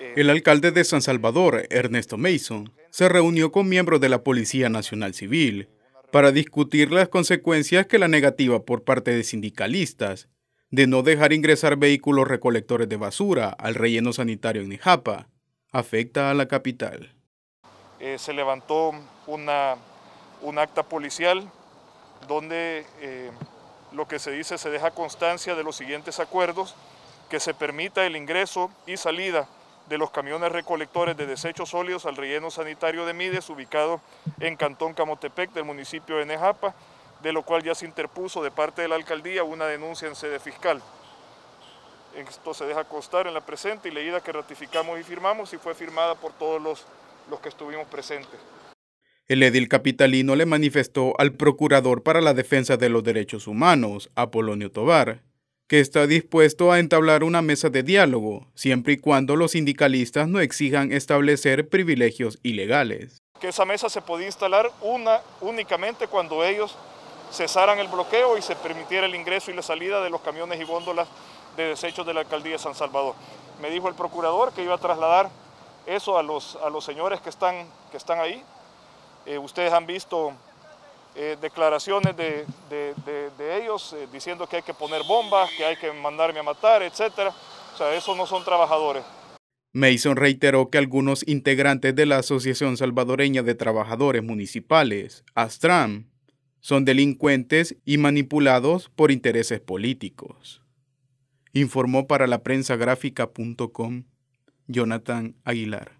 Eh, el alcalde de San Salvador, Ernesto Mason, se reunió con miembros de la Policía Nacional Civil para discutir las consecuencias que la negativa por parte de sindicalistas de no dejar ingresar vehículos recolectores de basura al relleno sanitario en Nijapa afecta a la capital. Eh, se levantó un acta policial donde eh, lo que se dice se deja constancia de los siguientes acuerdos que se permita el ingreso y salida de los camiones recolectores de desechos sólidos al relleno sanitario de Mides, ubicado en Cantón Camotepec del municipio de Nejapa, de lo cual ya se interpuso de parte de la alcaldía una denuncia en sede fiscal. Esto se deja constar en la presente y leída que ratificamos y firmamos y fue firmada por todos los, que estuvimos presentes. El edil capitalino le manifestó al procurador para la defensa de los derechos humanos, Apolonio Tobar, que está dispuesto a entablar una mesa de diálogo, siempre y cuando los sindicalistas no exijan establecer privilegios ilegales. Que esa mesa se podía instalar una, únicamente cuando ellos cesaran el bloqueo y se permitiera el ingreso y la salida de los camiones y góndolas de desechos de la alcaldía de San Salvador. Me dijo el procurador que iba a trasladar eso a los, a los señores que están, que están ahí. Eh, ustedes han visto eh, declaraciones de, ellos eh, diciendo que hay que poner bombas, que hay que mandarme a matar, etc. O sea, esos no son trabajadores. Mason reiteró que algunos integrantes de la Asociación Salvadoreña de Trabajadores Municipales, ASTRAM, son delincuentes y manipulados por intereses políticos. Informó para la prensa gráfica.com Jonathan Aguilar.